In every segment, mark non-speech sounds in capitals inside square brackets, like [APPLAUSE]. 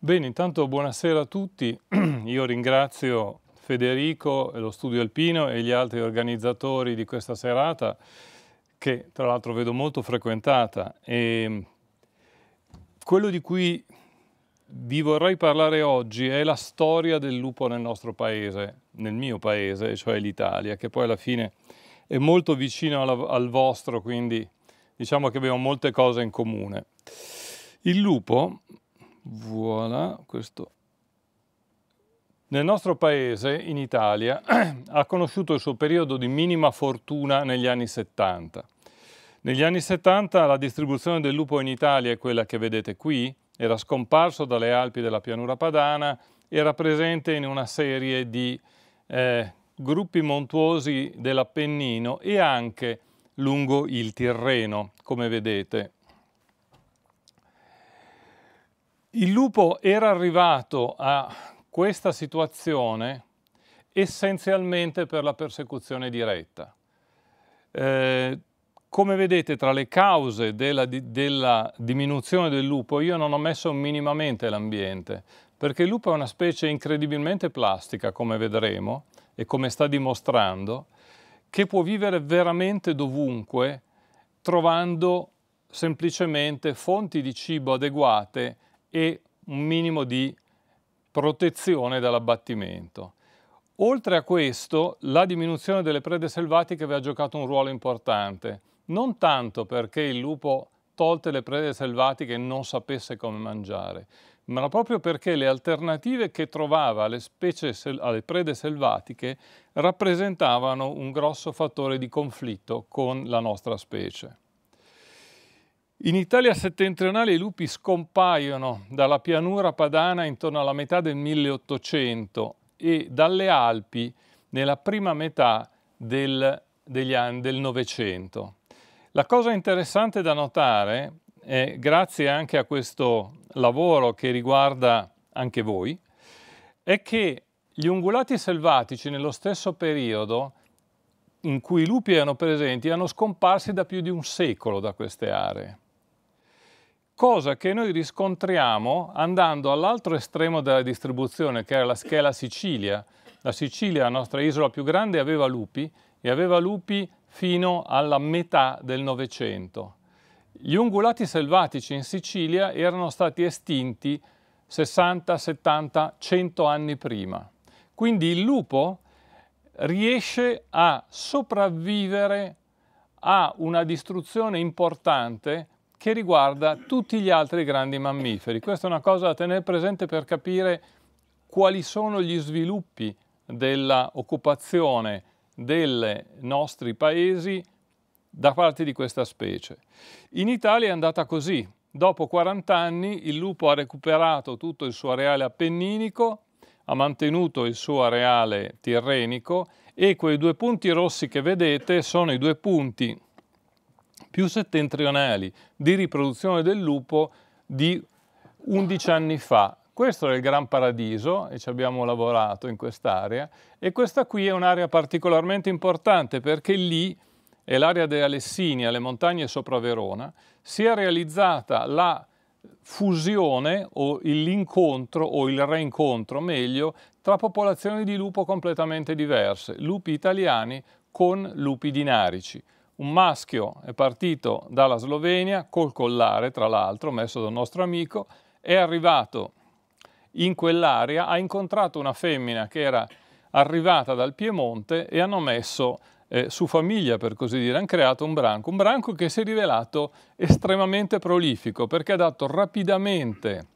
Bene, intanto buonasera a tutti. [CLEARS THROAT] Io ringrazio Federico e lo Studio Alpino e gli altri organizzatori di questa serata che tra l'altro vedo molto frequentata. E ehm, quello di cui vi vorrei parlare oggi è la storia del lupo nel nostro paese, nel mio paese, cioè l'Italia, che poi alla fine è molto vicino alla, al vostro, quindi diciamo che abbiamo molte cose in comune. Il lupo Voilà, questo. Nel nostro paese, in Italia, [CLEARS THROAT] ha conosciuto il suo periodo di minima fortuna negli anni 70. Negli anni 70 la distribuzione del lupo in Italia è quella che vedete qui, era scomparso dalle Alpi della pianura padana, era presente in una serie di eh, gruppi montuosi dell'Appennino e anche lungo il Tirreno, come vedete. Il lupo era arrivato a questa situazione essenzialmente per la persecuzione diretta. Eh, come vedete tra le cause della, della, diminuzione del lupo io non ho messo minimamente l'ambiente, perché il lupo è una specie incredibilmente plastica, come vedremo e come sta dimostrando, che può vivere veramente dovunque trovando semplicemente fonti di cibo adeguate e un minimo di protezione dall'abbattimento. Oltre a questo, la diminuzione delle prede selvatiche aveva giocato un ruolo importante, non tanto perché il lupo tolte le prede selvatiche non sapesse come mangiare, ma proprio perché le alternative che trovava alle, specie, alle prede selvatiche rappresentavano un grosso fattore di conflitto con la nostra specie. In Italia settentrionale i lupi scompaiono dalla pianura padana intorno alla metà del 1800 e dalle Alpi nella prima metà del, degli anni del Novecento. La cosa interessante da notare è, grazie anche a questo lavoro che riguarda anche voi, è che gli ungulati selvatici nello stesso periodo in cui i lupi erano presenti erano scomparsi da più di un secolo da queste aree cosa che noi riscontriamo andando all'altro estremo della distribuzione, che era la schela Sicilia. La Sicilia, la nostra isola più grande, aveva lupi e aveva lupi fino alla metà del Novecento. Gli ungulati selvatici in Sicilia erano stati estinti 60, 70, 100 anni prima. Quindi il lupo riesce a sopravvivere a una distruzione importante che riguarda tutti gli altri grandi mammiferi. Questa è una cosa da tenere presente per capire quali sono gli sviluppi dell'occupazione dei nostri paesi da parte di questa specie. In Italia è andata così. Dopo 40 anni il lupo ha recuperato tutto il suo areale appenninico, ha mantenuto il suo areale tirrenico e quei due punti rossi che vedete sono i due punti più settentrionali di riproduzione del lupo di 11 anni fa. Questo è il Gran Paradiso e ci abbiamo lavorato in quest'area e questa qui è un'area particolarmente importante perché lì, è l'area delle Alessini, alle montagne sopra Verona, si è realizzata la fusione o l'incontro o il reincontro, meglio, tra popolazioni di lupo completamente diverse, lupi italiani con lupi dinarici. Un maschio è partito dalla Slovenia col collare, tra l'altro, messo da un nostro amico, è arrivato in quell'area, ha incontrato una femmina che era arrivata dal Piemonte e hanno messo eh, su famiglia, per così dire, hanno creato un branco, un branco che si è rivelato estremamente prolifico perché ha dato rapidamente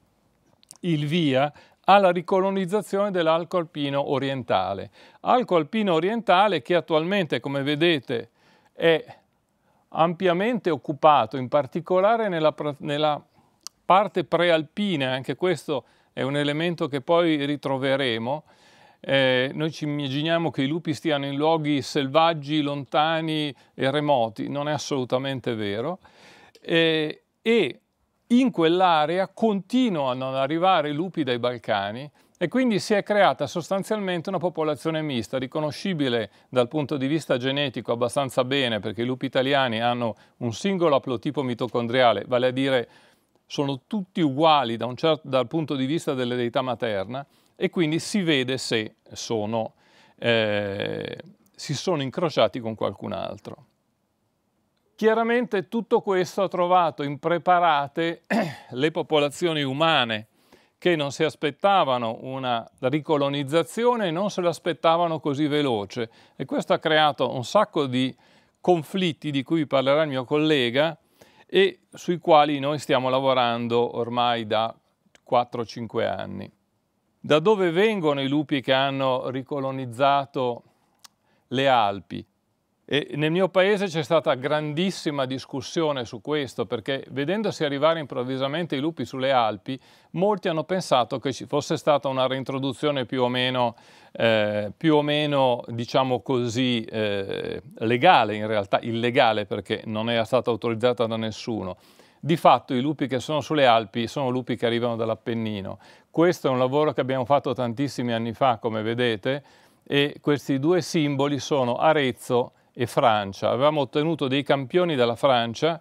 il via alla ricolonizzazione dell'Alco Alpino Orientale. Alco Alpino Orientale che attualmente, come vedete, è ampiamente occupato, in particolare nella, nella parte prealpina, anche questo è un elemento che poi ritroveremo. Eh, noi ci immaginiamo che i lupi stiano in luoghi selvaggi, lontani e remoti, non è assolutamente vero. Eh, e in quell'area continuano ad arrivare lupi dai Balcani e quindi si è creata sostanzialmente una popolazione mista, riconoscibile dal punto di vista genetico abbastanza bene, perché i lupi italiani hanno un singolo aplotipo mitocondriale, vale a dire sono tutti uguali da certo, dal punto di vista dell'eredità materna, e quindi si vede se sono, eh, si sono incrociati con qualcun altro. Chiaramente tutto questo ha trovato impreparate [CLEARS THROAT] le popolazioni umane che non si aspettavano una ricolonizzazione e non se l'aspettavano così veloce e questo ha creato un sacco di conflitti di cui parlerà il mio collega e sui quali noi stiamo lavorando ormai da 4-5 anni. Da dove vengono i lupi che hanno ricolonizzato le Alpi? E nel mio paese c'è stata grandissima discussione su questo perché vedendosi arrivare improvvisamente i lupi sulle Alpi, molti hanno pensato che ci fosse stata una reintroduzione più o meno, eh, più o meno diciamo così, eh, legale, in realtà illegale perché non era stata autorizzata da nessuno. Di fatto i lupi che sono sulle Alpi sono lupi che arrivano dall'Appennino. Questo è un lavoro che abbiamo fatto tantissimi anni fa, come vedete, e questi due simboli sono Arezzo e Francia, avevamo ottenuto dei campioni dalla Francia,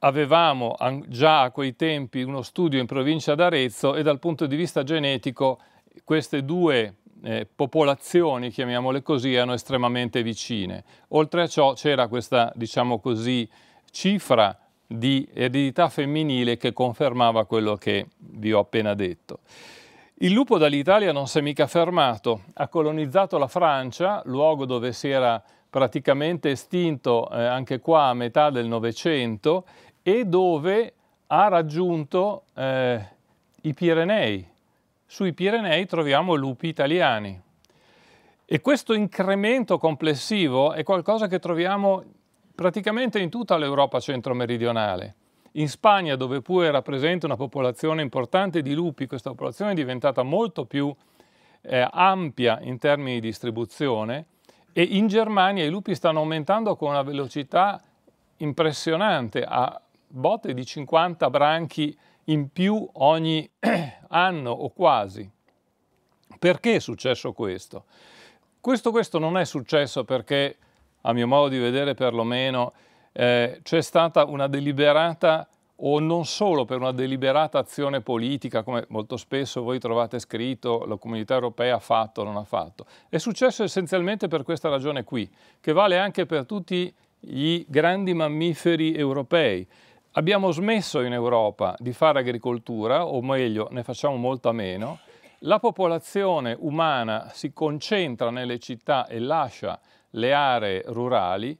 avevamo già a quei tempi uno studio in provincia d'Arezzo e dal punto di vista genetico queste due eh, popolazioni, chiamiamole così, erano estremamente vicine. Oltre a ciò c'era questa, diciamo così, cifra di eredità femminile che confermava quello che vi ho appena detto. Il lupo dall'Italia non si è mica fermato, ha colonizzato la Francia, luogo dove si era praticamente estinto eh, anche qua a metà del Novecento e dove ha raggiunto eh, i Pirenei. Sui Pirenei troviamo lupi italiani. E questo incremento complessivo è qualcosa che troviamo praticamente in tutta l'Europa centro-meridionale. In Spagna, dove pure rappresenta una popolazione importante di lupi, questa popolazione è diventata molto più eh, ampia in termini di distribuzione e in Germania i lupi stanno aumentando con una velocità impressionante, a botte di 50 branchi in più ogni [CLEARS THROAT] anno o quasi. Perché è successo questo? Questo, questo non è successo perché, a mio modo di vedere perlomeno, eh, c'è stata una deliberata o non solo per una deliberata azione politica, come molto spesso voi trovate scritto, la comunità europea ha fatto o non ha fatto. È successo essenzialmente per questa ragione qui, che vale anche per tutti gli grandi mammiferi europei. Abbiamo smesso in Europa di fare agricoltura, o meglio, ne facciamo molto a meno. La popolazione umana si concentra nelle città e lascia le aree rurali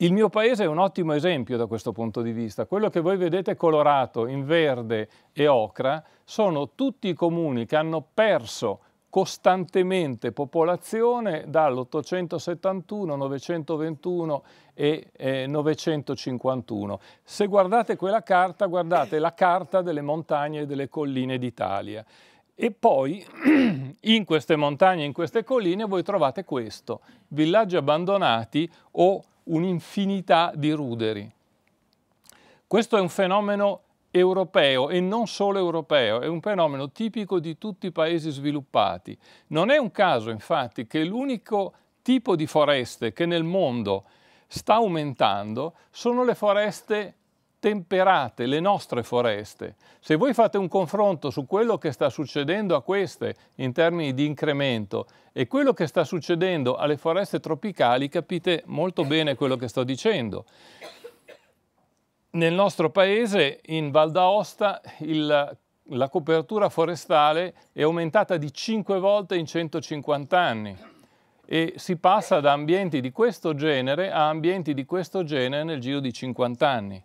il mio paese è un ottimo esempio da questo punto di vista. Quello che voi vedete colorato in verde e ocra sono tutti i comuni che hanno perso costantemente popolazione dall'871, 921 e eh, 951. Se guardate quella carta, guardate la carta delle montagne e delle colline d'Italia. E poi [CLEARS THROAT] in queste montagne, in queste colline, voi trovate questo, villaggi abbandonati o un'infinità di ruderi. Questo è un fenomeno europeo e non solo europeo, è un fenomeno tipico di tutti i paesi sviluppati. Non è un caso infatti che l'unico tipo di foreste che nel mondo sta aumentando sono le foreste temperate le nostre foreste. Se voi fate un confronto su quello che sta succedendo a queste in termini di incremento e quello che sta succedendo alle foreste tropicali, capite molto bene quello che sto dicendo. Nel nostro paese, in Val d'Aosta, il, la copertura forestale è aumentata di 5 volte in 150 anni e si passa da ambienti di questo genere a ambienti di questo genere nel giro di 50 anni.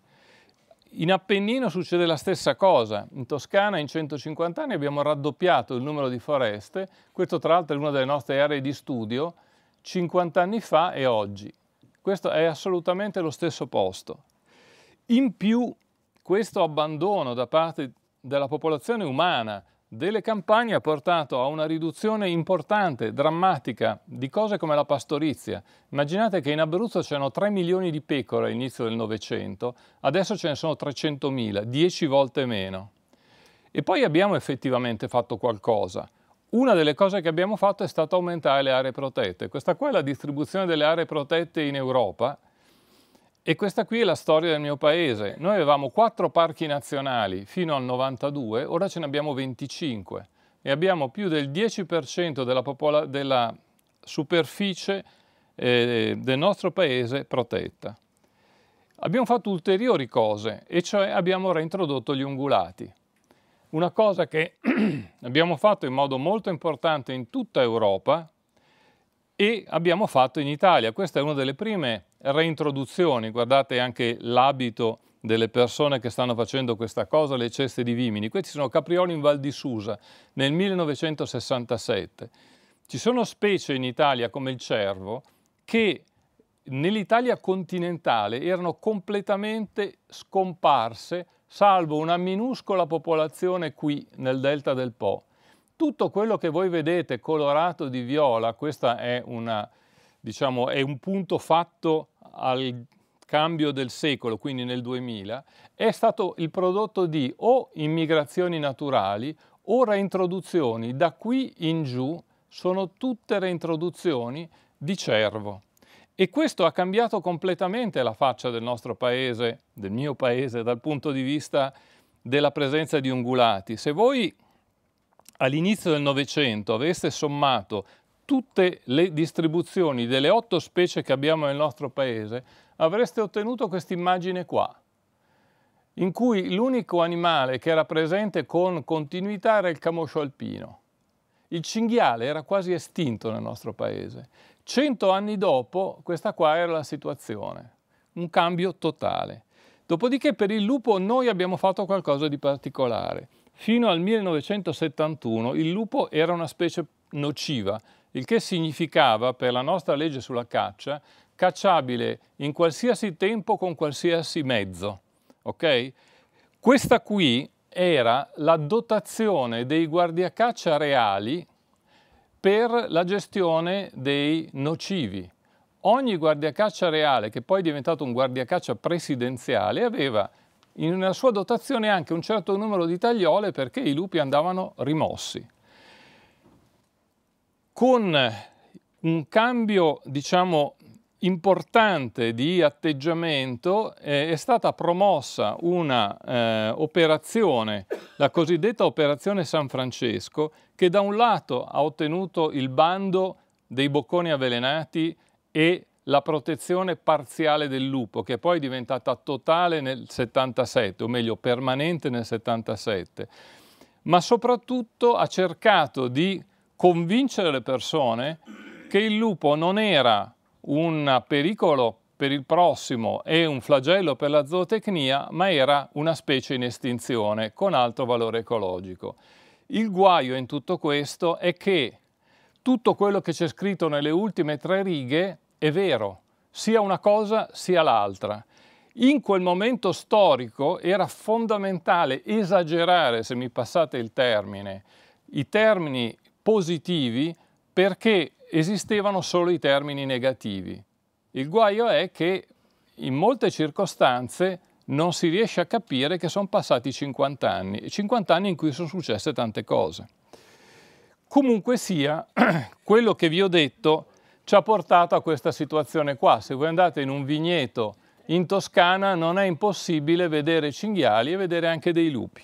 In Appennino succede la stessa cosa, in Toscana in 150 anni abbiamo raddoppiato il numero di foreste, questo tra l'altro è una delle nostre aree di studio, 50 anni fa e oggi. Questo è assolutamente lo stesso posto. In più questo abbandono da parte della popolazione umana delle campagne ha portato a una riduzione importante, drammatica, di cose come la pastorizia. Immaginate che in Abruzzo c'erano 3 milioni di pecore all'inizio del Novecento, adesso ce ne sono 300 mila, 10 volte meno. E poi abbiamo effettivamente fatto qualcosa. Una delle cose che abbiamo fatto è stata aumentare le aree protette. Questa qua è la distribuzione delle aree protette in Europa e questa qui è la storia del mio paese. Noi avevamo quattro parchi nazionali fino al 92, ora ce ne abbiamo 25 e abbiamo più del 10% della, della, superficie eh, del nostro paese protetta. Abbiamo fatto ulteriori cose e cioè abbiamo reintrodotto gli ungulati. Una cosa che [CLEARS THROAT] abbiamo fatto in modo molto importante in tutta Europa e abbiamo fatto in Italia. Questa è una delle prime reintroduzioni, guardate anche l'abito delle persone che stanno facendo questa cosa, le ceste di vimini. Questi sono caprioli in Val di Susa nel 1967. Ci sono specie in Italia come il cervo che nell'Italia continentale erano completamente scomparse, salvo una minuscola popolazione qui nel delta del Po. Tutto quello che voi vedete colorato di viola, questo è, diciamo, è un punto fatto al cambio del secolo, quindi nel 2000, è stato il prodotto di o immigrazioni naturali o reintroduzioni. Da qui in giù sono tutte reintroduzioni di cervo. E questo ha cambiato completamente la faccia del nostro paese, del mio paese, dal punto di vista della presenza di ungulati. Se voi all'inizio del Novecento avesse sommato tutte le distribuzioni delle otto specie che abbiamo nel nostro paese, avreste ottenuto questa immagine qua, in cui l'unico animale che era presente con continuità era il camoscio alpino. Il cinghiale era quasi estinto nel nostro paese. Cento anni dopo questa qua era la situazione, un cambio totale. Dopodiché per il lupo noi abbiamo fatto qualcosa di particolare Fino al 1971 il lupo era una specie nociva, il che significava per la nostra legge sulla caccia cacciabile in qualsiasi tempo con qualsiasi mezzo. Okay? Questa qui era la dotazione dei guardiacaccia reali per la gestione dei nocivi. Ogni guardiacaccia reale, che poi è diventato un guardiacaccia presidenziale, aveva in una sua dotazione anche un certo numero di tagliole perché i lupi andavano rimossi. Con un cambio, diciamo, importante di atteggiamento eh, è stata promossa una eh, operazione, la cosiddetta operazione San Francesco, che da un lato ha ottenuto il bando dei bocconi avvelenati e la protezione parziale del lupo, che poi è diventata totale nel 77, o meglio permanente nel 77, ma soprattutto ha cercato di convincere le persone che il lupo non era un pericolo per il prossimo e un flagello per la zootecnia, ma era una specie in estinzione con alto valore ecologico. Il guaio in tutto questo è che tutto quello che c'è scritto nelle ultime tre righe è vero, sia una cosa sia l'altra. In quel momento storico era fondamentale esagerare, se mi passate il termine, i termini positivi perché esistevano solo i termini negativi. Il guaio è che in molte circostanze non si riesce a capire che sono passati 50 anni, 50 anni in cui sono successe tante cose. Comunque sia, [CLEARS THROAT] quello che vi ho detto ci ha portato a questa situazione qua. Se voi andate in un vigneto in Toscana non è impossibile vedere cinghiali e vedere anche dei lupi.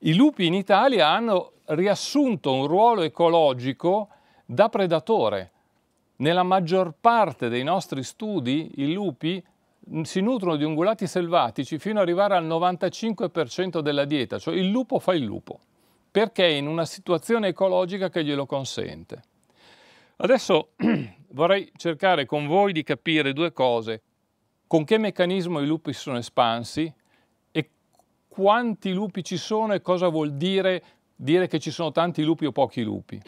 I lupi in Italia hanno riassunto un ruolo ecologico da predatore. Nella maggior parte dei nostri studi i lupi mm, si nutrono di ungulati selvatici fino ad arrivare al 95% della dieta, cioè il lupo fa il lupo, perché è in una situazione ecologica che glielo consente. Adesso [CLEARS THROAT] vorrei cercare con voi di capire due cose. Con che meccanismo i lupi sono espansi e quanti lupi ci sono e cosa vuol dire dire che ci sono tanti lupi o pochi lupi.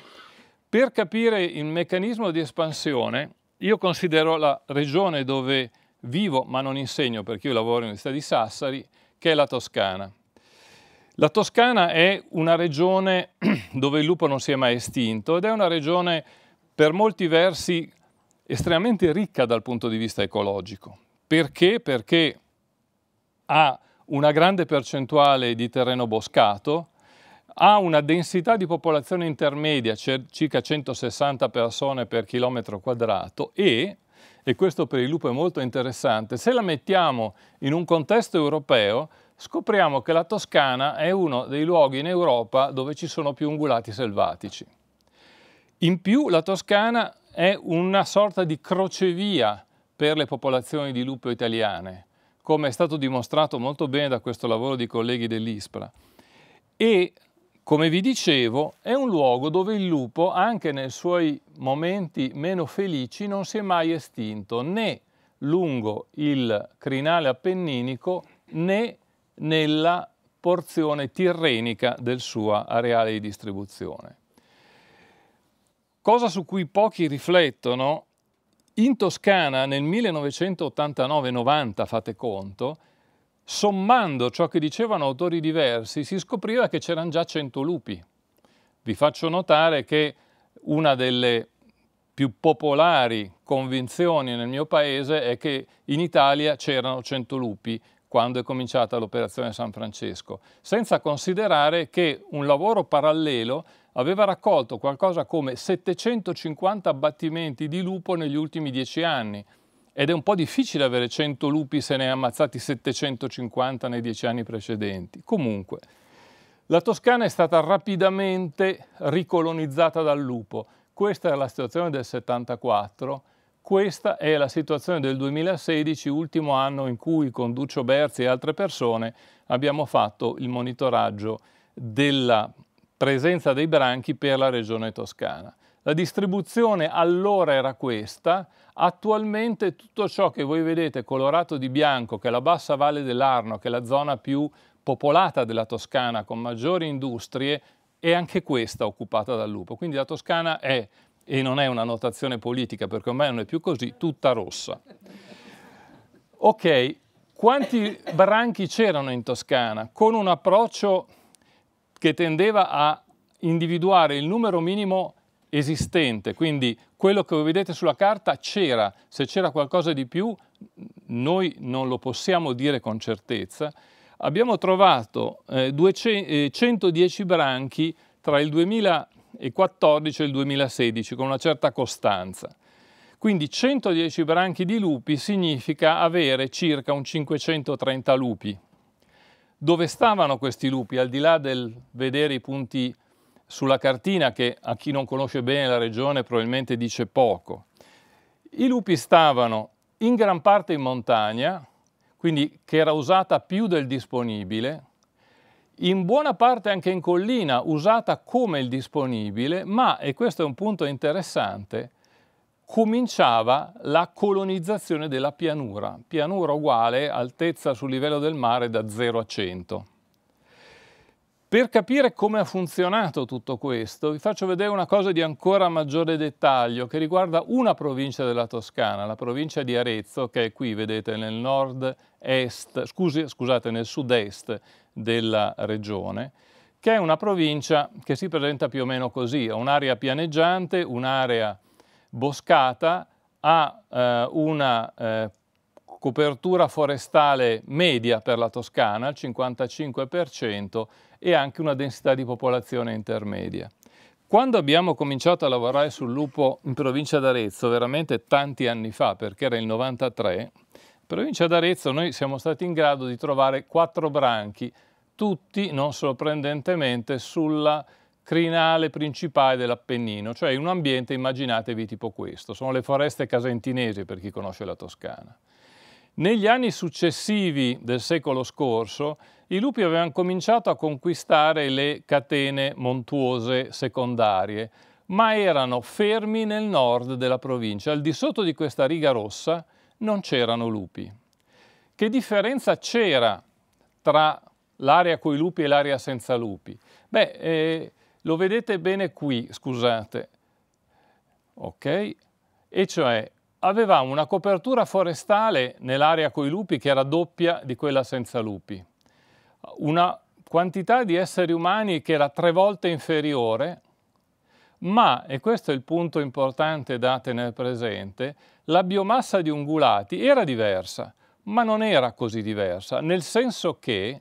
Per capire il meccanismo di espansione, io considero la regione dove vivo, ma non insegno perché io lavoro all'Università di Sassari, che è la Toscana. La Toscana è una regione [CLEARS THROAT] dove il lupo non si è mai estinto ed è una regione per molti versi estremamente ricca dal punto di vista ecologico. Perché? Perché ha una grande percentuale di terreno boscato, ha una densità di popolazione intermedia, circa 160 persone per chilometro quadrato e, e questo per il lupo è molto interessante, se la mettiamo in un contesto europeo scopriamo che la Toscana è uno dei luoghi in Europa dove ci sono più ungulati selvatici. In più la Toscana è una sorta di crocevia per le popolazioni di lupo italiane, come è stato dimostrato molto bene da questo lavoro di colleghi dell'ISPRA. E, come vi dicevo, è un luogo dove il lupo, anche nei suoi momenti meno felici, non si è mai estinto, né lungo il crinale appenninico né nella porzione tirrenica del suo areale di distribuzione cosa su cui pochi riflettono, in Toscana nel 1989-90, fate conto, sommando ciò che dicevano autori diversi, si scopriva che c'erano già 100 lupi. Vi faccio notare che una delle più popolari convinzioni nel mio paese è che in Italia c'erano 100 lupi quando è cominciata l'operazione San Francesco, senza considerare che un lavoro parallelo aveva raccolto qualcosa come 750 abbattimenti di lupo negli ultimi dieci anni ed è un po' difficile avere 100 lupi se ne è ammazzati 750 nei dieci anni precedenti. Comunque, la Toscana è stata rapidamente ricolonizzata dal lupo. Questa è la situazione del 74, questa è la situazione del 2016, ultimo anno in cui con Duccio Berzi e altre persone abbiamo fatto il monitoraggio della presenza dei branchi per la regione toscana. La distribuzione allora era questa, attualmente tutto ciò che voi vedete colorato di bianco, che è la bassa valle dell'Arno, che è la zona più popolata della Toscana con maggiori industrie, è anche questa occupata dal lupo. Quindi la Toscana è, e non è una notazione politica perché ormai non è più così, tutta rossa. Ok, quanti branchi c'erano in Toscana? Con un approccio che tendeva a individuare il numero minimo esistente, quindi quello che vedete sulla carta c'era, se c'era qualcosa di più noi non lo possiamo dire con certezza, abbiamo trovato eh, 200, eh, 110 branchi tra il 2014 e il 2016 con una certa costanza. Quindi 110 branchi di lupi significa avere circa un 530 lupi dove stavano questi lupi, al di là del vedere i punti sulla cartina che a chi non conosce bene la regione probabilmente dice poco. I lupi stavano in gran parte in montagna, quindi che era usata più del disponibile, in buona parte anche in collina, usata come il disponibile, ma, e questo è un punto interessante, cominciava la colonizzazione della pianura, pianura uguale altezza sul livello del mare da 0 a 100. Per capire come ha funzionato tutto questo, vi faccio vedere una cosa di ancora maggiore dettaglio che riguarda una provincia della Toscana, la provincia di Arezzo, che è qui, vedete, nel nord-est, scusate, nel sud-est della regione, che è una provincia che si presenta più o meno così, ha un'area pianeggiante, un'area boscata ha eh, una eh, copertura forestale media per la Toscana, il 55%, e anche una densità di popolazione intermedia. Quando abbiamo cominciato a lavorare sul lupo in provincia d'Arezzo, veramente tanti anni fa, perché era il 93, in provincia d'Arezzo noi siamo stati in grado di trovare quattro branchi, tutti, non sorprendentemente, sulla crinale principale dell'Appennino, cioè in un ambiente immaginatevi tipo questo, sono le foreste casentinesi per chi conosce la Toscana. Negli anni successivi del secolo scorso i lupi avevano cominciato a conquistare le catene montuose secondarie, ma erano fermi nel nord della provincia, al di sotto di questa riga rossa non c'erano lupi. Che differenza c'era tra l'area coi lupi e l'area senza lupi? Beh, eh, lo vedete bene qui, scusate. Ok? E cioè avevamo una copertura forestale nell'area con i lupi che era doppia di quella senza lupi. Una quantità di esseri umani che era tre volte inferiore, ma, e questo è il punto importante da tenere presente, la biomassa di ungulati era diversa, ma non era così diversa, nel senso che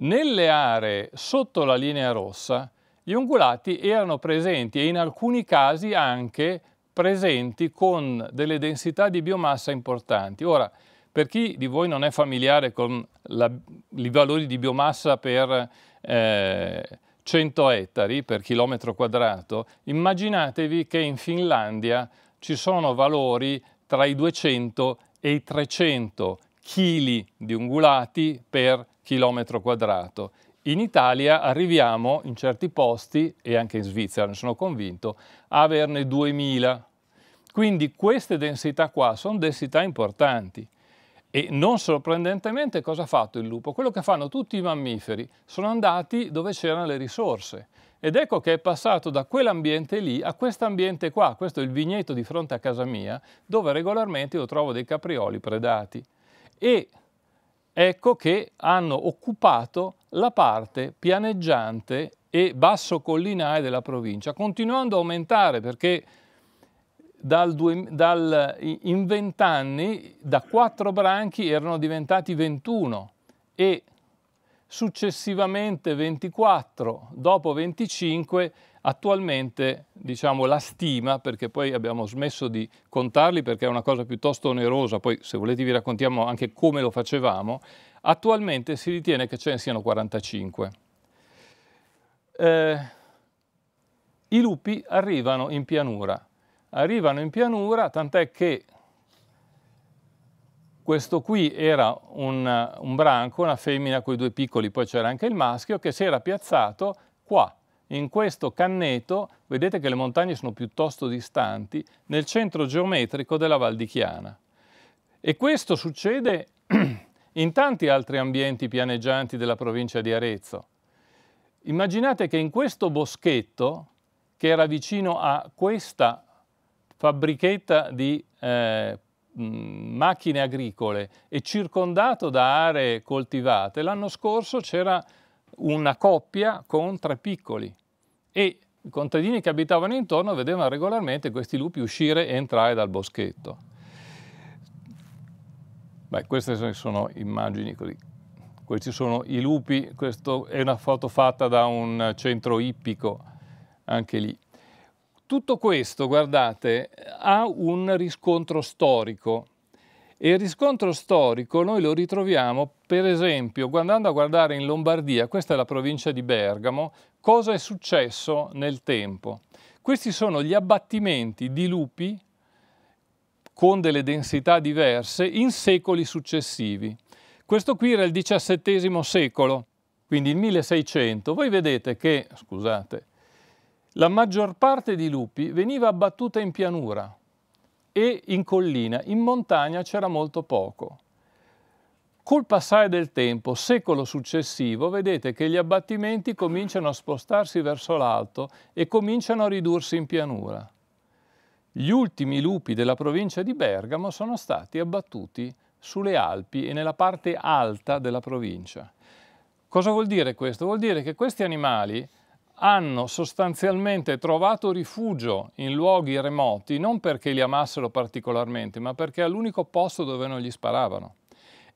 nelle aree sotto la linea rossa gli ungulati erano presenti e in alcuni casi anche presenti con delle densità di biomassa importanti. Ora, per chi di voi non è familiare con la, i valori di biomassa per eh, 100 ettari per chilometro quadrato, immaginatevi che in Finlandia ci sono valori tra i 200 e i 300 kg di ungulati per chilometro quadrato. In Italia arriviamo in certi posti, e anche in Svizzera ne sono convinto, a averne 2000. Quindi queste densità qua sono densità importanti. E non sorprendentemente cosa ha fatto il lupo? Quello che fanno tutti i mammiferi, sono andati dove c'erano le risorse. Ed ecco che è passato da quell'ambiente lì a quest'ambiente qua, questo è il vigneto di fronte a casa mia, dove regolarmente io trovo dei caprioli predati. E ecco che hanno occupato la parte pianeggiante e basso collinare della provincia, continuando a aumentare perché dal, due, dal, in vent'anni da quattro branchi erano diventati 21 e successivamente 24, dopo 25 Attualmente diciamo, la stima, perché poi abbiamo smesso di contarli perché è una cosa piuttosto onerosa, poi se volete vi raccontiamo anche come lo facevamo, attualmente si ritiene che ce ne siano 45. Eh, I lupi arrivano in pianura, arrivano in pianura tant'è che questo qui era un, un branco, una femmina con i due piccoli, poi c'era anche il maschio, che si era piazzato qua, in questo canneto vedete che le montagne sono piuttosto distanti nel centro geometrico della Val di Chiana. E questo succede [CLEARS THROAT] in tanti altri ambienti pianeggianti della provincia di Arezzo. Immaginate che in questo boschetto, che era vicino a questa fabbrichetta di eh, macchine agricole e circondato da aree coltivate, l'anno scorso c'era una coppia con tre piccoli e i contadini che abitavano intorno vedevano regolarmente questi lupi uscire e entrare dal boschetto. Beh, queste sono immagini così. Questi sono i lupi, questa è una foto fatta da un centro ippico, anche lì. Tutto questo, guardate, ha un riscontro storico e il riscontro storico noi lo ritroviamo, per esempio, andando a guardare in Lombardia, questa è la provincia di Bergamo, cosa è successo nel tempo. Questi sono gli abbattimenti di lupi con delle densità diverse in secoli successivi. Questo qui era il XVII secolo, quindi il 1600. Voi vedete che, scusate, la maggior parte di lupi veniva abbattuta in pianura e in collina, in montagna c'era molto poco. Col passare del tempo, secolo successivo, vedete che gli abbattimenti cominciano a spostarsi verso l'alto e cominciano a ridursi in pianura. Gli ultimi lupi della provincia di Bergamo sono stati abbattuti sulle Alpi e nella parte alta della provincia. Cosa vuol dire questo? Vuol dire che questi animali hanno sostanzialmente trovato rifugio in luoghi remoti non perché li amassero particolarmente, ma perché è l'unico posto dove non gli sparavano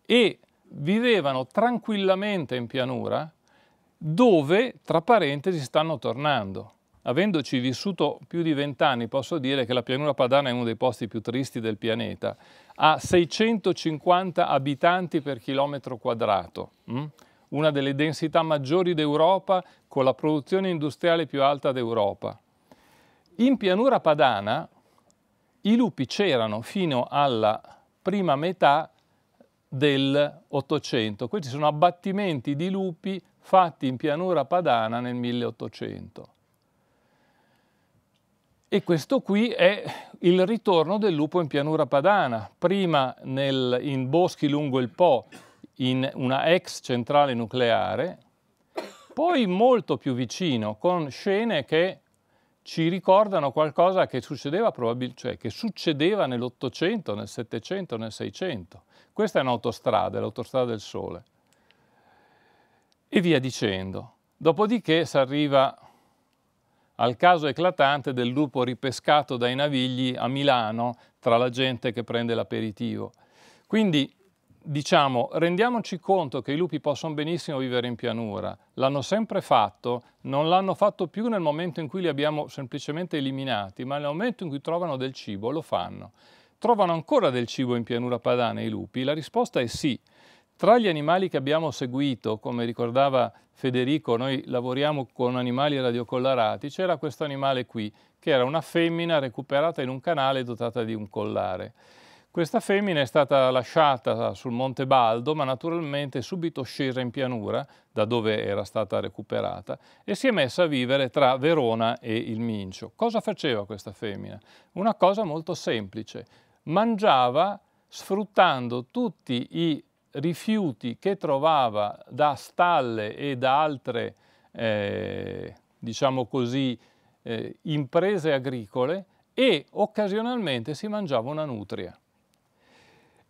e vivevano tranquillamente in pianura dove, tra parentesi, stanno tornando. Avendoci vissuto più di vent'anni, posso dire che la pianura padana è uno dei posti più tristi del pianeta. Ha 650 abitanti per chilometro quadrato, mm? una delle densità maggiori d'Europa, con la produzione industriale più alta d'Europa. In pianura padana i lupi c'erano fino alla prima metà dell'Ottocento. Questi sono abbattimenti di lupi fatti in pianura padana nel 1800. E questo qui è il ritorno del lupo in pianura padana, prima nel, in boschi lungo il Po, in una ex centrale nucleare, poi molto più vicino, con scene che ci ricordano qualcosa che succedeva, cioè, che succedeva nell'Ottocento, nel Settecento, nel Seicento. Questa è un'autostrada, l'autostrada del sole. E via dicendo. Dopodiché si arriva al caso eclatante del lupo ripescato dai navigli a Milano tra la gente che prende l'aperitivo. Quindi diciamo, rendiamoci conto che i lupi possono benissimo vivere in pianura, l'hanno sempre fatto, non l'hanno fatto più nel momento in cui li abbiamo semplicemente eliminati, ma nel momento in cui trovano del cibo lo fanno. Trovano ancora del cibo in pianura padana i lupi? La risposta è sì. Tra gli animali che abbiamo seguito, come ricordava Federico, noi lavoriamo con animali radiocollarati, c'era questo animale qui, che era una femmina recuperata in un canale e dotata di un collare. Questa femmina è stata lasciata sul Monte Baldo, ma naturalmente subito scesa in pianura, da dove era stata recuperata, e si è messa a vivere tra Verona e il Mincio. Cosa faceva questa femmina? Una cosa molto semplice mangiava sfruttando tutti i rifiuti che trovava da stalle e da altre, eh, diciamo così, eh, imprese agricole e occasionalmente si mangiava una nutria.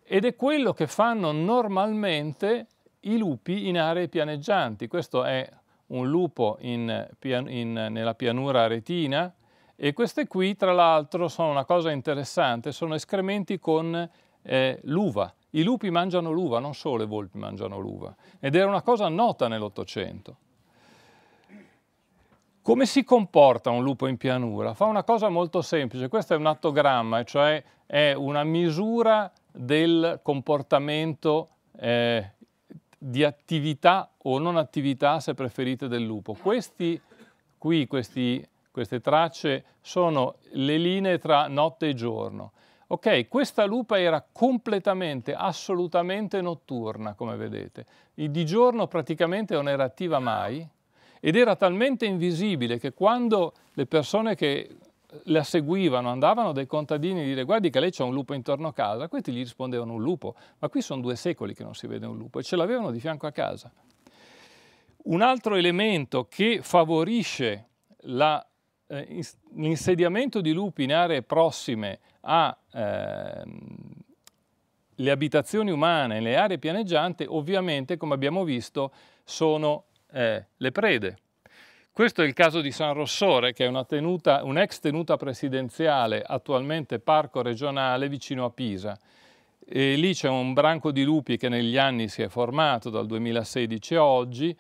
Ed è quello che fanno normalmente i lupi in aree pianeggianti. Questo è un lupo in, in, nella pianura aretina, e queste qui, tra l'altro, sono una cosa interessante, sono escrementi con eh, l'uva. I lupi mangiano l'uva, non solo le volpi mangiano l'uva. Ed era una cosa nota nell'Ottocento. Come si comporta un lupo in pianura? Fa una cosa molto semplice, questo è un attogramma, cioè è una misura del comportamento eh, di attività o non attività, se preferite, del lupo. Questi qui, questi queste tracce sono le linee tra notte e giorno. Ok, questa lupa era completamente, assolutamente notturna, come vedete. Di giorno praticamente non era attiva mai ed era talmente invisibile che quando le persone che la seguivano, andavano dai contadini a dire guardi che lei c'è un lupo intorno a casa, questi gli rispondevano un lupo, ma qui sono due secoli che non si vede un lupo e ce l'avevano di fianco a casa. Un altro elemento che favorisce la eh, l'insediamento di lupi in aree prossime alle ehm, eh, abitazioni umane, le aree pianeggianti, ovviamente, come abbiamo visto, sono eh, le prede. Questo è il caso di San Rossore, che è un'ex tenuta, tenuta presidenziale, attualmente parco regionale vicino a Pisa. E lì c'è un branco di lupi che negli anni si è formato, dal 2016 a oggi,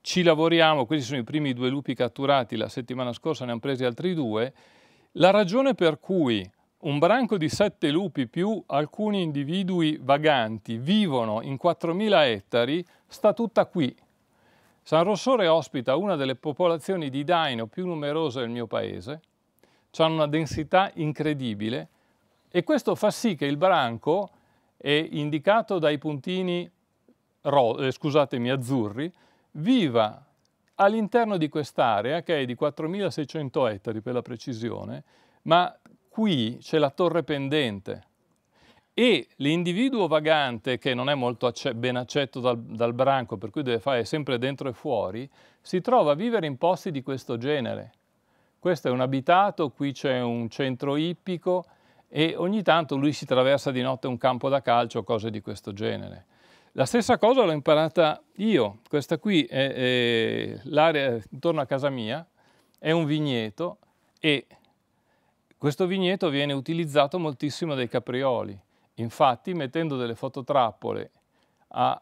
ci lavoriamo, questi sono i primi due lupi catturati, la settimana scorsa ne hanno presi altri due, la ragione per cui un branco di sette lupi più alcuni individui vaganti vivono in 4.000 ettari sta tutta qui. San Rossore ospita una delle popolazioni di daino più numerose del mio paese, hanno una densità incredibile e questo fa sì che il branco è indicato dai puntini eh, scusatemi, azzurri, viva all'interno di quest'area che è di 4.600 ettari per la precisione, ma qui c'è la torre pendente e l'individuo vagante che non è molto acce ben accetto dal, dal, branco per cui deve fare sempre dentro e fuori si trova a vivere in posti di questo genere. Questo è un abitato, qui c'è un centro ippico e ogni tanto lui si traversa di notte un campo da calcio o cose di questo genere. La stessa cosa l'ho imparata io, questa qui è, è l'area intorno a casa mia, è un vigneto e questo vigneto viene utilizzato moltissimo dai caprioli. Infatti mettendo delle fototrappole a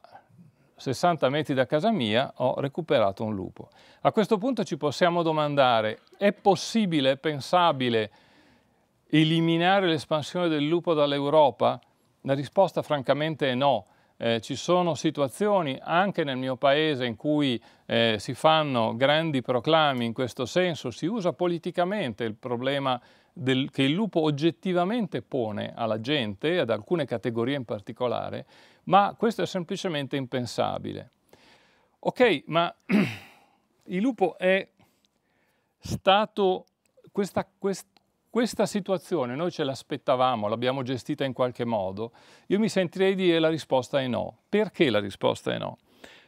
60 metri da casa mia ho recuperato un lupo. A questo punto ci possiamo domandare, è possibile, è pensabile eliminare l'espansione del lupo dall'Europa? La risposta francamente è no, eh, ci sono situazioni anche nel mio paese in cui eh, si fanno grandi proclami in questo senso, si usa politicamente il problema del, che il lupo oggettivamente pone alla gente, ad alcune categorie in particolare, ma questo è semplicemente impensabile. Ok, ma [CLEARS THROAT] il lupo è stato, questa, quest, questa situazione noi ce l'aspettavamo, l'abbiamo gestita in qualche modo? Io mi sentirei di dire la risposta è no. Perché la risposta è no?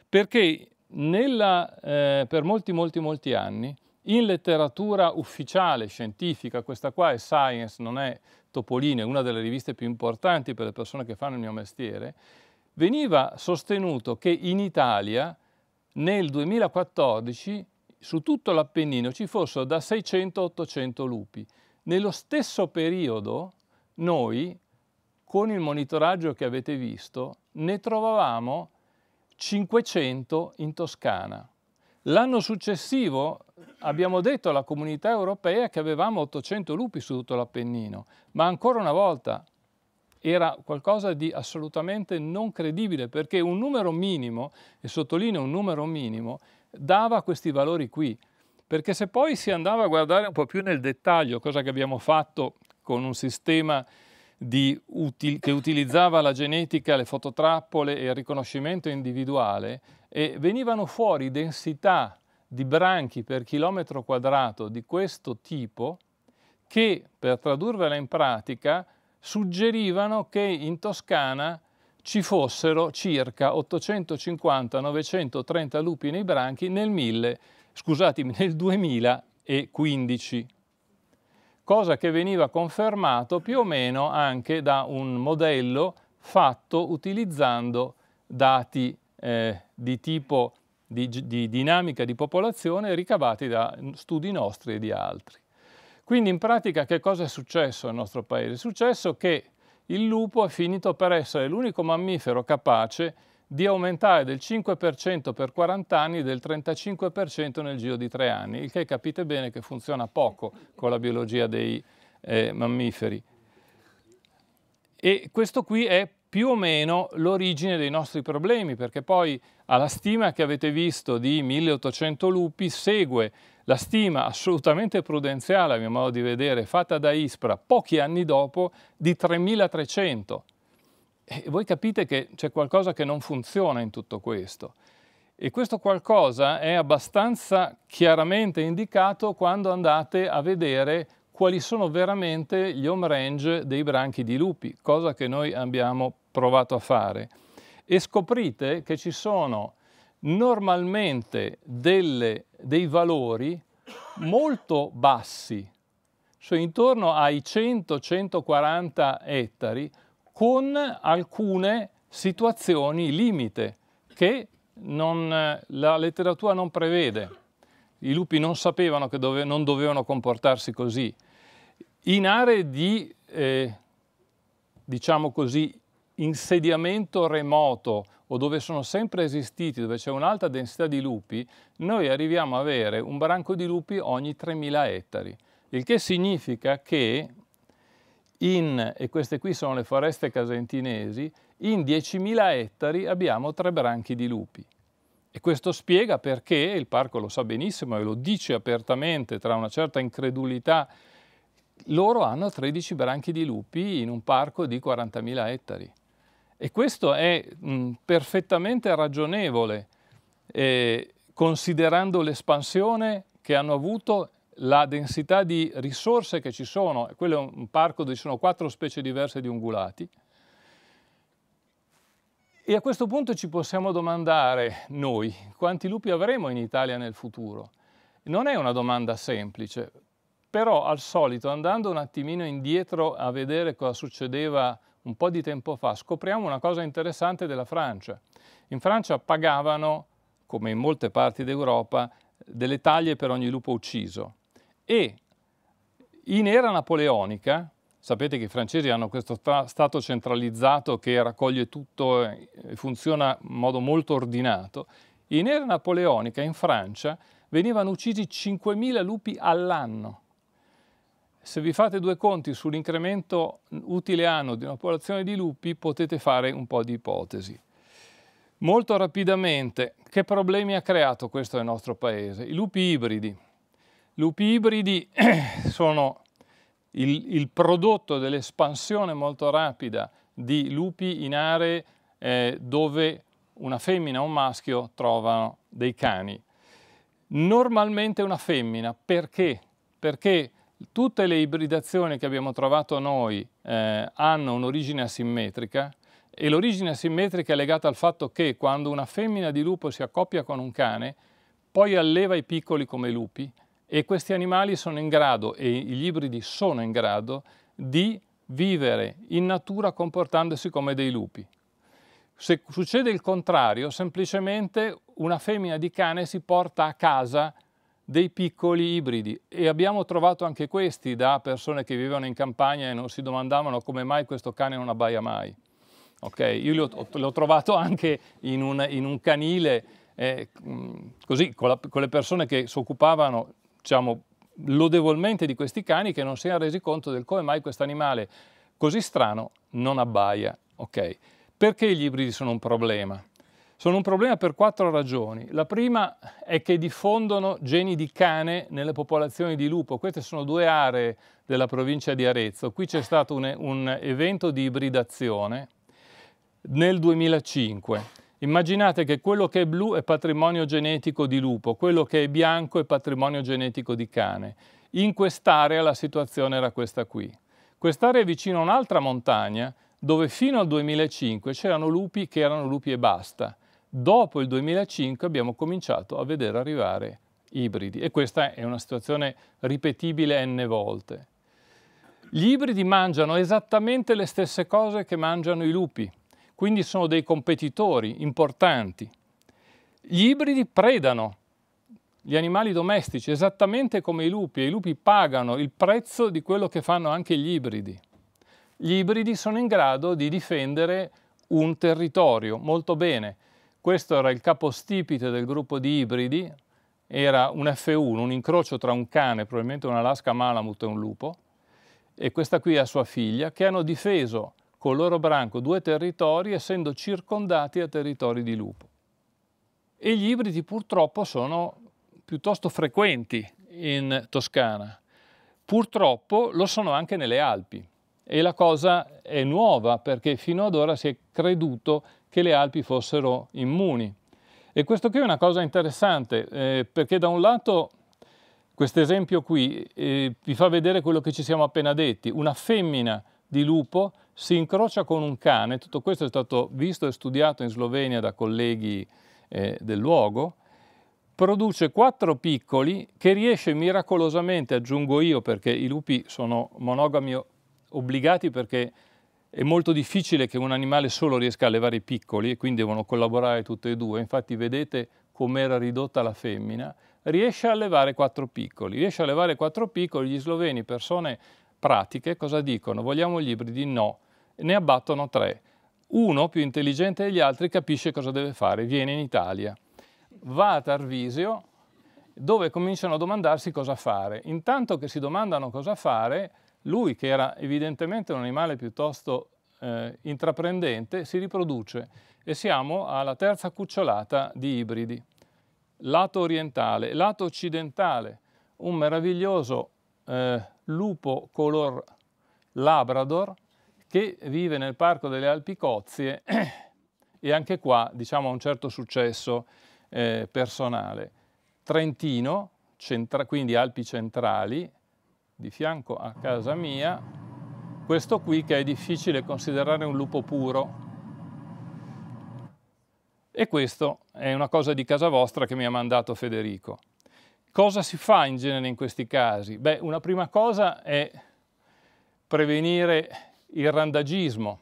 Perché nella, eh, per molti, molti, molti anni in letteratura ufficiale, scientifica, questa qua è Science, non è Topolino, è una delle riviste più importanti per le persone che fanno il mio mestiere, veniva sostenuto che in Italia nel 2014 su tutto l'Appennino ci fossero da 600 800 lupi. Nello stesso periodo noi, con il monitoraggio che avete visto, ne trovavamo 500 in Toscana. L'anno successivo abbiamo detto alla comunità europea che avevamo 800 lupi su tutto l'Appennino, ma ancora una volta era qualcosa di assolutamente non credibile perché un numero minimo, e sottolineo un numero minimo, dava questi valori qui. Perché se poi si andava a guardare un po' più nel dettaglio, cosa che abbiamo fatto con un sistema util che utilizzava la genetica, le fototrappole e il riconoscimento individuale, e venivano fuori densità di branchi per chilometro quadrato di questo tipo che, per tradurvela in pratica, suggerivano che in Toscana ci fossero circa 850-930 lupi nei branchi nel 1000 scusatemi, nel 2015, cosa che veniva confermato più o meno anche da un modello fatto utilizzando dati eh, di tipo di, di, dinamica di popolazione ricavati da studi nostri e di altri. Quindi in pratica che cosa è successo nel nostro paese? È successo che il lupo è finito per essere l'unico mammifero capace di aumentare del 5% per 40 anni e del 35% nel giro di 3 anni, il che capite bene che funziona poco con la biologia dei eh, mammiferi. E questo qui è più o meno l'origine dei nostri problemi, perché poi alla stima che avete visto di 1800 lupi segue la stima assolutamente prudenziale, a mio modo di vedere, fatta da Ispra pochi anni dopo di 3300 e eh, voi capite che c'è qualcosa che non funziona in tutto questo. E questo qualcosa è abbastanza chiaramente indicato quando andate a vedere quali sono veramente gli home range dei branchi di lupi, cosa che noi abbiamo provato a fare. E scoprite che ci sono normalmente delle, dei valori molto bassi, cioè intorno ai 100-140 ettari, con alcune situazioni limite che non, la letteratura non prevede. I lupi non sapevano che dove, non dovevano comportarsi così. In aree di, eh, diciamo così, insediamento remoto o dove sono sempre esistiti, dove c'è un'alta densità di lupi, noi arriviamo a avere un branco di lupi ogni 3.000 ettari, il che significa che in, e queste qui sono le foreste casentinesi, in 10.000 ettari abbiamo tre branchi di lupi. E questo spiega perché, il parco lo sa benissimo e lo dice apertamente tra una certa incredulità, loro hanno 13 branchi di lupi in un parco di 40.000 ettari. E questo è mh, perfettamente ragionevole eh, considerando l'espansione che hanno avuto la densità di risorse che ci sono, quello è un parco dove ci sono quattro specie diverse di ungulati, e a questo punto ci possiamo domandare noi quanti lupi avremo in Italia nel futuro. Non è una domanda semplice, però al solito andando un attimino indietro a vedere cosa succedeva un po' di tempo fa, scopriamo una cosa interessante della Francia. In Francia pagavano, come in molte parti d'Europa, delle taglie per ogni lupo ucciso. E in era napoleonica, sapete che i francesi hanno questo Stato centralizzato che raccoglie tutto e funziona in modo molto ordinato, in era napoleonica in Francia venivano uccisi 5.000 lupi all'anno. Se vi fate due conti sull'incremento utile anno di una popolazione di lupi potete fare un po' di ipotesi. Molto rapidamente, che problemi ha creato questo nel nostro paese? I lupi ibridi Lupi ibridi [CLEARS THROAT] sono il, il prodotto dell'espansione molto rapida di lupi in aree eh, dove una femmina o un maschio trovano dei cani. Normalmente una femmina, perché? Perché tutte le ibridazioni che abbiamo trovato noi eh, hanno un'origine asimmetrica e l'origine asimmetrica è legata al fatto che quando una femmina di lupo si accoppia con un cane, poi alleva i piccoli come lupi e questi animali sono in grado, e gli ibridi sono in grado, di vivere in natura comportandosi come dei lupi. Se succede il contrario, semplicemente una femmina di cane si porta a casa dei piccoli ibridi e abbiamo trovato anche questi da persone che vivevano in campagna e non si domandavano come mai questo cane non abbaia mai. Okay? Io l'ho trovato anche in un, in un canile eh, così, con, la, con, le persone che si occupavano diciamo, lodevolmente di questi cani che non si erano resi conto del come mai questo animale così strano non abbaia. Okay. Perché gli ibridi sono un problema? Sono un problema per quattro ragioni. La prima è che diffondono geni di cane nelle popolazioni di lupo. Queste sono due aree della provincia di Arezzo. Qui c'è stato un, un evento di ibridazione nel 2005 Immaginate che quello che è blu è patrimonio genetico di lupo, quello che è bianco è patrimonio genetico di cane. In quest'area la situazione era questa qui. Quest'area è vicino a un'altra montagna dove fino al 2005 c'erano lupi che erano lupi e basta. Dopo il 2005 abbiamo cominciato a vedere arrivare ibridi e questa è una situazione ripetibile n volte. Gli ibridi mangiano esattamente le stesse cose che mangiano i lupi, quindi sono dei competitori importanti. Gli ibridi predano gli animali domestici, esattamente come i lupi, e i lupi pagano il prezzo di quello che fanno anche gli ibridi. Gli ibridi sono in grado di difendere un territorio molto bene. Questo era il capostipite del gruppo di ibridi, era un F1, un incrocio tra un cane, probabilmente un Alaska Malamut e un lupo, e questa qui è sua figlia, che hanno difeso con loro branco due territori essendo circondati da territori di lupo. E gli ibridi purtroppo sono piuttosto frequenti in Toscana. Purtroppo lo sono anche nelle Alpi e la cosa è nuova perché fino ad ora si è creduto che le Alpi fossero immuni. E questo qui è una cosa interessante eh, perché da un lato questo esempio qui eh, vi fa vedere quello che ci siamo appena detti, una femmina di lupo si incrocia con un cane, tutto questo è stato visto e studiato in Slovenia da colleghi eh, del luogo, produce quattro piccoli che riesce miracolosamente, aggiungo io perché i lupi sono monogami obbligati perché è molto difficile che un animale solo riesca a levare i piccoli e quindi devono collaborare tutti e due, infatti vedete com'era ridotta la femmina, riesce a levare quattro piccoli, riesce a levare quattro piccoli, gli sloveni, persone pratiche, cosa dicono? Vogliamo gli ibridi? No ne abbattono tre. Uno, più intelligente degli altri, capisce cosa deve fare, viene in Italia, va a Tarvisio dove cominciano a domandarsi cosa fare. Intanto che si domandano cosa fare, lui, che era evidentemente un animale piuttosto eh, intraprendente, si riproduce e siamo alla terza cucciolata di ibridi. Lato orientale, lato occidentale, un meraviglioso eh, lupo color labrador, che vive nel Parco delle Alpi Cozie [CLEARS THROAT] e anche qua diciamo, ha un certo successo eh, personale. Trentino, centra, quindi Alpi Centrali, di fianco a casa mia, questo qui che è difficile considerare un lupo puro. E questo è una cosa di casa vostra che mi ha mandato Federico. Cosa si fa in genere in questi casi? Beh, una prima cosa è prevenire il randagismo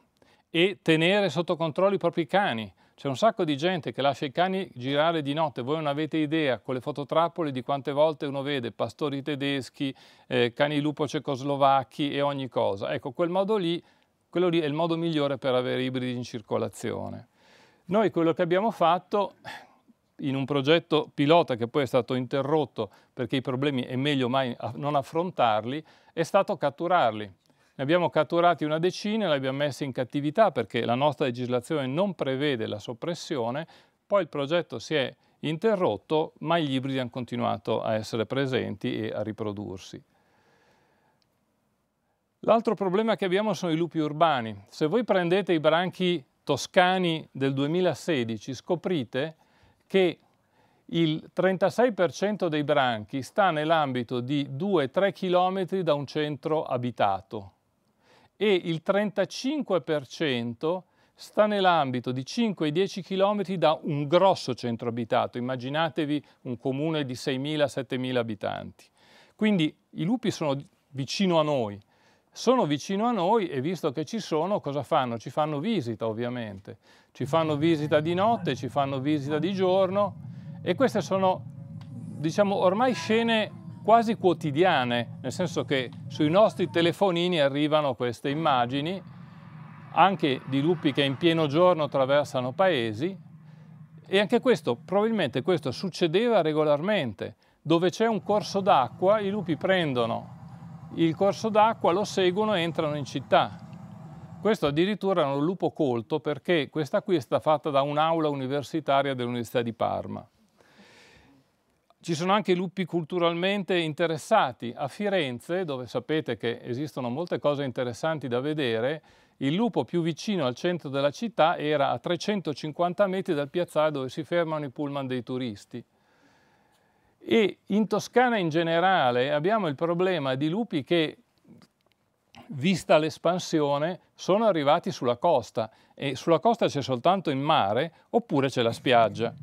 e tenere sotto controllo i propri cani. C'è un sacco di gente che lascia i cani girare di notte, voi non avete idea con le fototrappole di quante volte uno vede pastori tedeschi, eh, cani lupo cecoslovacchi e ogni cosa. Ecco, quel modo lì, quello lì è il modo migliore per avere ibridi in circolazione. Noi quello che abbiamo fatto in un progetto pilota che poi è stato interrotto perché i problemi è meglio mai non affrontarli, è stato catturarli ne abbiamo catturati una decina, li abbiamo messi in cattività perché la nostra legislazione non prevede la soppressione, poi il progetto si è interrotto, ma gli ibridi hanno continuato a essere presenti e a riprodursi. L'altro problema che abbiamo sono i lupi urbani. Se voi prendete i branchi toscani del 2016, scoprite che il 36% dei branchi sta nell'ambito di 2-3 km da un centro abitato e il 35% sta nell'ambito di 5-10 km da un grosso centro abitato. Immaginatevi un comune di 6.000-7.000 abitanti. Quindi i lupi sono vicino a noi. Sono vicino a noi e visto che ci sono, cosa fanno? Ci fanno visita ovviamente. Ci fanno visita di notte, ci fanno visita di giorno e queste sono, diciamo, ormai scene quasi quotidiane, nel senso che sui nostri telefonini arrivano queste immagini, anche di lupi che in pieno giorno attraversano paesi, e anche questo, probabilmente questo succedeva regolarmente. Dove c'è un corso d'acqua, i lupi prendono il corso d'acqua, lo seguono e entrano in città. Questo addirittura è un lupo colto perché questa qui è stata fatta da un'aula universitaria dell'Università di Parma. Ci sono anche i lupi culturalmente interessati. A Firenze, dove sapete che esistono molte cose interessanti da vedere, il lupo più vicino al centro della città era a 350 metri dal piazzale dove si fermano i pullman dei turisti. E in Toscana in generale abbiamo il problema di lupi che, vista l'espansione, sono arrivati sulla costa e sulla costa c'è soltanto il mare oppure c'è la spiaggia.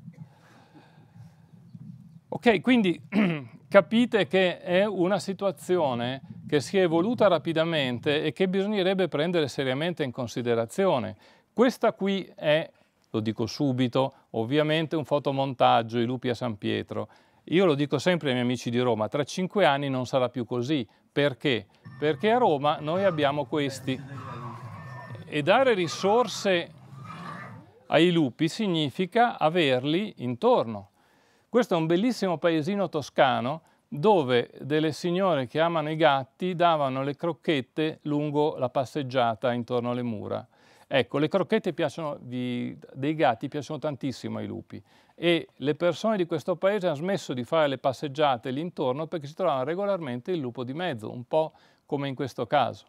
Ok, quindi [CLEARS THROAT] capite che è una situazione che si è evoluta rapidamente e che bisognerebbe prendere seriamente in considerazione. Questa qui è, lo dico subito, ovviamente un fotomontaggio, i lupi a San Pietro. Io lo dico sempre ai miei amici di Roma, tra cinque anni non sarà più così. Perché? Perché a Roma noi abbiamo questi. E dare risorse ai lupi significa averli intorno questo è un bellissimo paesino toscano dove delle signore che amano i gatti davano le crocchette lungo la passeggiata intorno alle mura. Ecco, le crocchette piacciono, di, dei gatti piacciono tantissimo ai lupi e le persone di questo paese hanno smesso di fare le passeggiate lì intorno perché si trovava regolarmente il lupo di mezzo, un po' come in questo caso.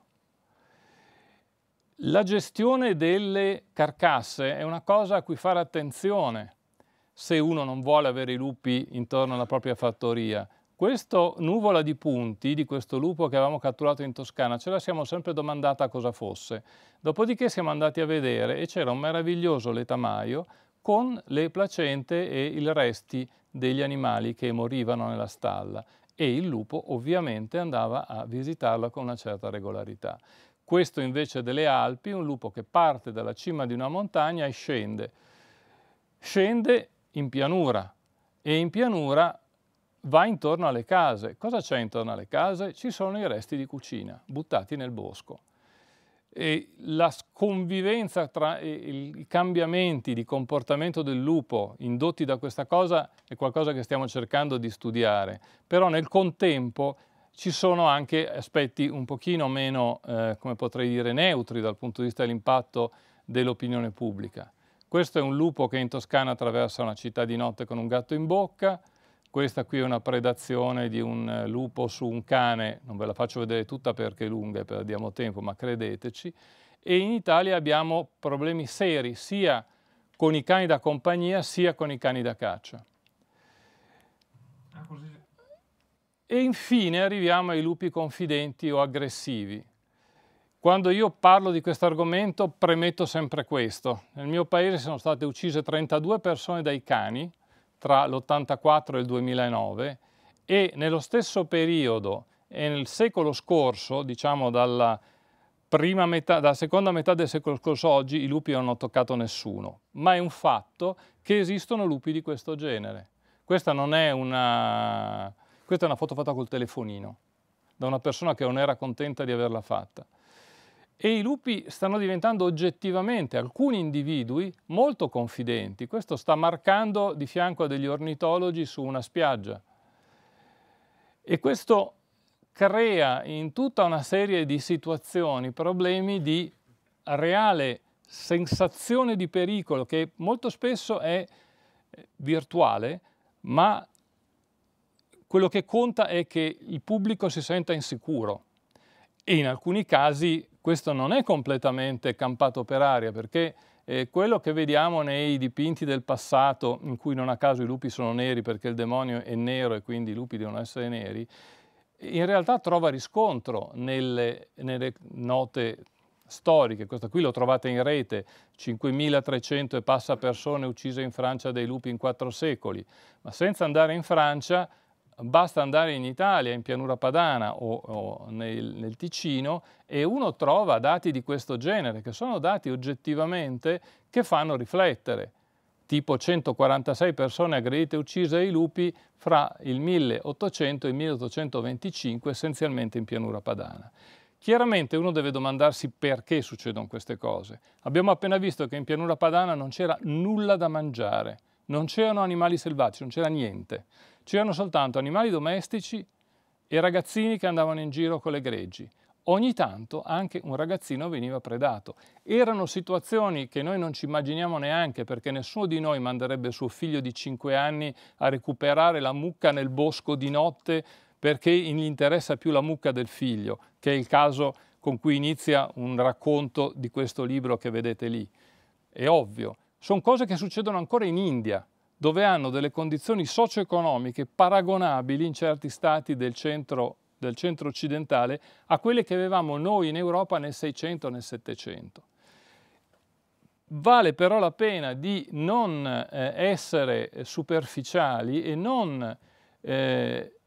La gestione delle carcasse è una cosa a cui fare attenzione se uno non vuole avere i lupi intorno alla propria fattoria. Questa nuvola di punti di questo lupo che avevamo catturato in Toscana ce la siamo sempre domandata cosa fosse. Dopodiché siamo andati a vedere e c'era un meraviglioso letamaio con le placente e i resti degli animali che morivano nella stalla e il lupo ovviamente andava a visitarla con una certa regolarità. Questo invece delle Alpi, un lupo che parte dalla cima di una montagna e scende. Scende in pianura e in pianura va intorno alle case. Cosa c'è intorno alle case? Ci sono i resti di cucina buttati nel bosco. E la convivenza tra i cambiamenti di comportamento del lupo indotti da questa cosa è qualcosa che stiamo cercando di studiare, però nel contempo ci sono anche aspetti un pochino meno, eh, come potrei dire, neutri dal punto di vista dell'impatto dell'opinione pubblica. Questo è un lupo che in Toscana attraversa una città di notte con un gatto in bocca. Questa qui è una predazione di un eh, lupo su un cane, non ve la faccio vedere tutta perché è lunga e perdiamo tempo, ma credeteci. E in Italia abbiamo problemi seri sia con i cani da compagnia sia con i cani da caccia. Ah, e infine arriviamo ai lupi confidenti o aggressivi. Quando io parlo di questo argomento premetto sempre questo. Nel mio paese sono state uccise 32 persone dai cani tra l'84 e il 2009 e nello stesso periodo e nel secolo scorso, diciamo dalla, metà, dalla seconda metà del secolo scorso oggi, i lupi non hanno toccato nessuno. Ma è un fatto che esistono lupi di questo genere. Questa non è una, questa è una foto fatta col telefonino da una persona che non era contenta di averla fatta e i lupi stanno diventando oggettivamente alcuni individui molto confidenti. Questo sta marcando di fianco a degli ornitologi su una spiaggia. E questo crea in tutta una serie di situazioni problemi di reale sensazione di pericolo che molto spesso è eh, virtuale, ma quello che conta è che il pubblico si senta insicuro e in alcuni casi questo non è completamente campato per aria perché eh, quello che vediamo nei dipinti del passato, in cui non a caso i lupi sono neri perché il demonio è nero e quindi i lupi devono essere neri, in realtà trova riscontro nelle, nelle note storiche. Questo qui lo trovate in rete, 5.300 e passa persone uccise in Francia dai lupi in quattro secoli. Ma senza andare in Francia basta andare in Italia, in pianura padana o, o nel, nel, Ticino e uno trova dati di questo genere, che sono dati oggettivamente che fanno riflettere, tipo 146 persone aggredite e uccise dai lupi fra il 1800 e il 1825, essenzialmente in pianura padana. Chiaramente uno deve domandarsi perché succedono queste cose. Abbiamo appena visto che in pianura padana non c'era nulla da mangiare, non c'erano animali selvatici, non c'era niente. C'erano soltanto animali domestici e ragazzini che andavano in giro con le greggi. Ogni tanto anche un ragazzino veniva predato. Erano situazioni che noi non ci immaginiamo neanche perché nessuno di noi manderebbe suo figlio di 5 anni a recuperare la mucca nel bosco di notte perché gli interessa più la mucca del figlio, che è il caso con cui inizia un racconto di questo libro che vedete lì. È ovvio, sono cose che succedono ancora in India, dove hanno delle condizioni socio-economiche paragonabili in certi stati del centro, del centro occidentale a quelle che avevamo noi in Europa nel 600 e nel 700. Vale però la pena di non eh, essere eh, superficiali e non eh,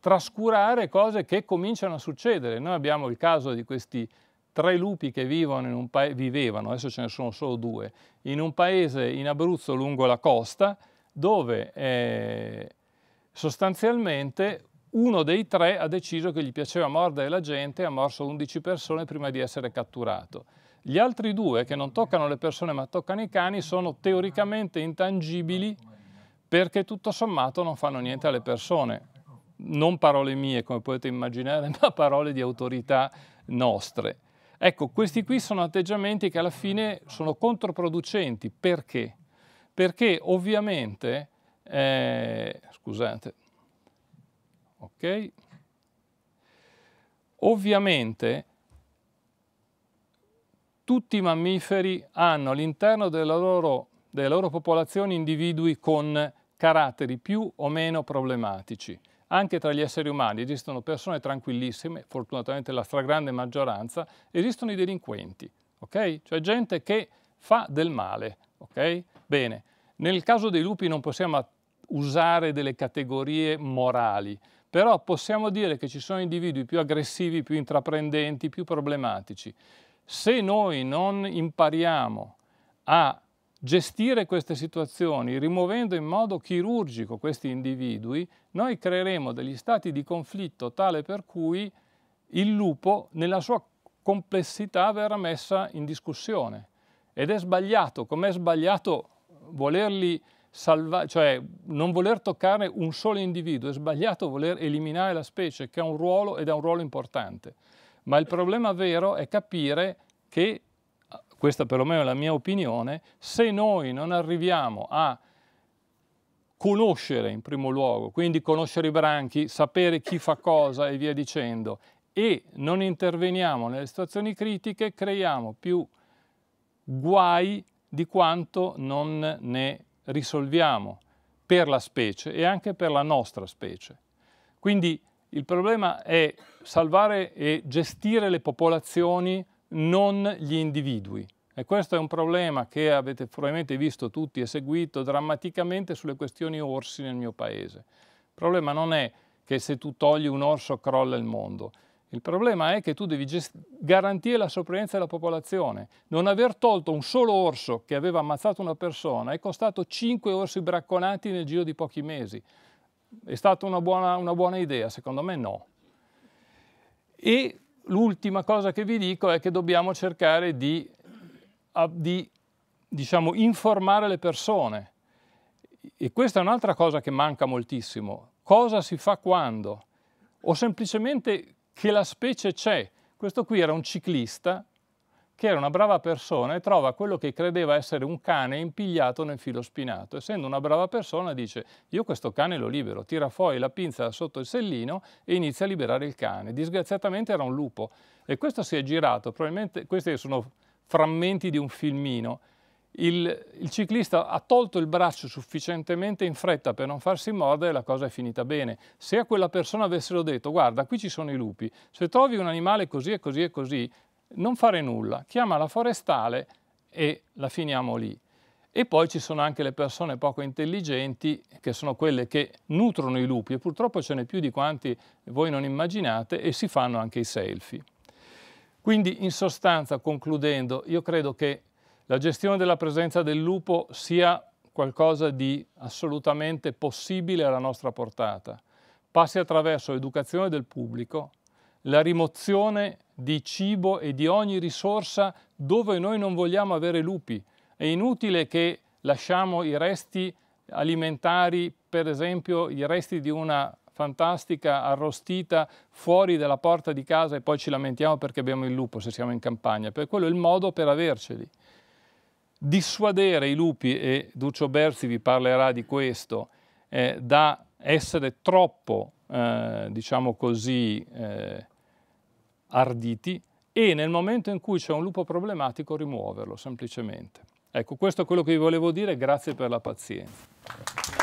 trascurare cose che cominciano a succedere. Noi abbiamo il caso di questi tre lupi che vivono in un paese, vivevano, adesso ce ne sono solo due, in un paese in Abruzzo lungo la costa, dove eh, sostanzialmente uno dei tre ha deciso che gli piaceva mordere la gente e ha morso 11 persone prima di essere catturato. Gli altri due, che non toccano le persone ma toccano i cani, sono teoricamente intangibili perché tutto sommato non fanno niente alle persone. Non parole mie, come potete immaginare, [LAUGHS] ma parole di autorità nostre. Ecco, questi qui sono atteggiamenti che alla fine sono controproducenti. Perché? Perché ovviamente, eh, scusate, ok, ovviamente tutti i mammiferi hanno all'interno della loro, delle loro popolazioni individui con caratteri più o meno problematici. Anche tra gli esseri umani esistono persone tranquillissime, fortunatamente la stragrande maggioranza, esistono i delinquenti, ok? Cioè gente che fa del male, ok? Bene, nel caso dei lupi non possiamo usare delle categorie morali, però possiamo dire che ci sono individui più aggressivi, più intraprendenti, più problematici. Se noi non impariamo a gestire queste situazioni, rimuovendo in modo chirurgico questi individui, noi creeremo degli stati di conflitto tale per cui il lupo nella sua complessità verrà messa in discussione. Ed è sbagliato, com'è sbagliato volerli salvare, cioè non voler toccare un solo individuo, è sbagliato voler eliminare la specie che ha un ruolo ed ha un ruolo importante. Ma il problema vero è capire che questa perlomeno è la mia opinione, se noi non arriviamo a conoscere in primo luogo, quindi conoscere i branchi, sapere chi fa cosa e via dicendo, e non interveniamo nelle situazioni critiche, creiamo più guai di quanto non ne risolviamo per la specie e anche per la nostra specie. Quindi il problema è salvare e gestire le popolazioni, non gli individui. E questo è un problema che avete probabilmente visto tutti e seguito drammaticamente sulle questioni orsi nel mio paese. Il problema non è che se tu togli un orso crolla il mondo, il problema è che tu devi garantire la sopravvivenza della popolazione. Non aver tolto un solo orso che aveva ammazzato una persona è costato 5 orsi bracconati nel giro di pochi mesi. È stata una buona, una buona idea? Secondo me no. E l'ultima cosa che vi dico è che dobbiamo cercare di di diciamo, informare le persone. E questa è un'altra cosa che manca moltissimo. Cosa si fa quando? O semplicemente che la specie c'è. Questo qui era un ciclista che era una brava persona e trova quello che credeva essere un cane impigliato nel filo spinato. Essendo una brava persona dice io questo cane lo libero, tira fuori la pinza da sotto il sellino e inizia a liberare il cane. Disgraziatamente era un lupo e questo si è girato, probabilmente queste sono frammenti di un filmino. Il, il, ciclista ha tolto il braccio sufficientemente in fretta per non farsi mordere, e la cosa è finita bene. Se a quella persona avessero detto guarda qui ci sono i lupi, se trovi un animale così e così e così, non fare nulla, chiama la forestale e la finiamo lì. E poi ci sono anche le persone poco intelligenti, che sono quelle che nutrono i lupi, e purtroppo ce n'è più di quanti voi non immaginate, e si fanno anche i selfie. Quindi in sostanza, concludendo, io credo che la gestione della presenza del lupo sia qualcosa di assolutamente possibile alla nostra portata. Passi attraverso l'educazione del pubblico, la rimozione di cibo e di ogni risorsa dove noi non vogliamo avere lupi. È inutile che lasciamo i resti alimentari, per esempio i resti di una fantastica arrostita fuori dalla porta di casa e poi ci lamentiamo perché abbiamo il lupo se siamo in campagna. Per quello è il modo per averceli. Dissuadere i lupi, e Duccio Berzi vi parlerà di questo, eh, da essere troppo, eh, diciamo così, eh, arditi e nel momento in cui c'è un lupo problematico rimuoverlo semplicemente. Ecco, questo è quello che vi volevo dire, grazie per la pazienza.